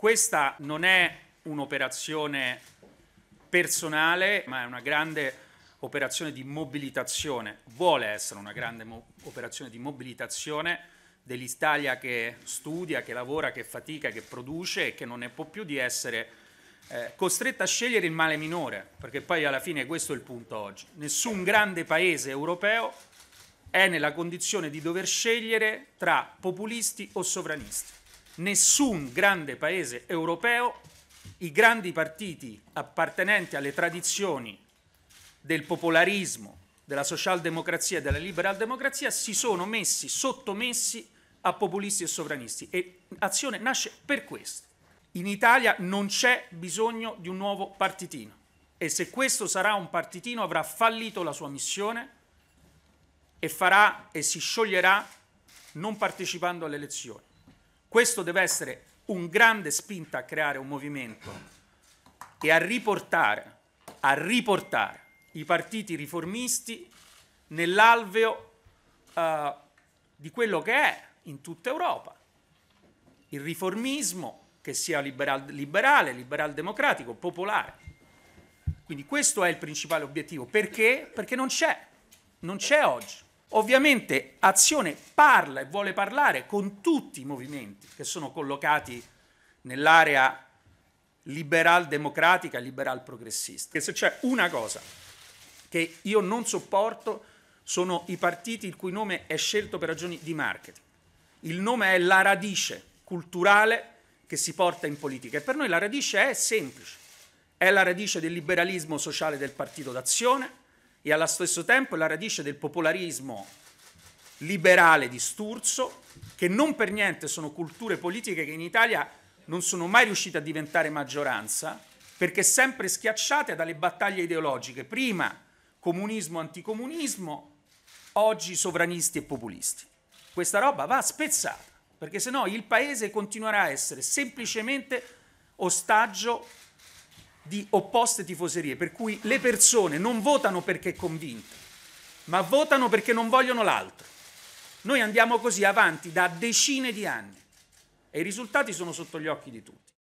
Questa non è un'operazione personale, ma è una grande operazione di mobilitazione, vuole essere una grande operazione di mobilitazione dell'Italia che studia, che lavora, che fatica, che produce e che non ne può più di essere eh, costretta a scegliere il male minore, perché poi alla fine questo è il punto oggi. Nessun grande paese europeo è nella condizione di dover scegliere tra populisti o sovranisti nessun grande paese europeo i grandi partiti appartenenti alle tradizioni del popolarismo, della socialdemocrazia e della liberaldemocrazia si sono messi sottomessi a populisti e sovranisti e Azione nasce per questo. In Italia non c'è bisogno di un nuovo partitino e se questo sarà un partitino avrà fallito la sua missione e farà e si scioglierà non partecipando alle elezioni. Questo deve essere un grande spinta a creare un movimento e a riportare, a riportare i partiti riformisti nell'alveo uh, di quello che è in tutta Europa. Il riformismo, che sia liberal, liberale, liberal democratico, popolare. Quindi questo è il principale obiettivo. Perché? Perché non c'è, non c'è oggi. Ovviamente Azione parla e vuole parlare con tutti i movimenti che sono collocati nell'area liberal democratica, liberal progressista. E se c'è una cosa che io non sopporto sono i partiti il cui nome è scelto per ragioni di marketing. Il nome è la radice culturale che si porta in politica e per noi la radice è semplice, è la radice del liberalismo sociale del partito d'azione, e allo stesso tempo è la radice del popolarismo liberale di Sturzo, che non per niente sono culture politiche che in Italia non sono mai riuscite a diventare maggioranza, perché sempre schiacciate dalle battaglie ideologiche, prima comunismo-anticomunismo, oggi sovranisti e populisti. Questa roba va spezzata, perché sennò il paese continuerà a essere semplicemente ostaggio di opposte tifoserie, per cui le persone non votano perché convinte, ma votano perché non vogliono l'altro. Noi andiamo così avanti da decine di anni e i risultati sono sotto gli occhi di tutti.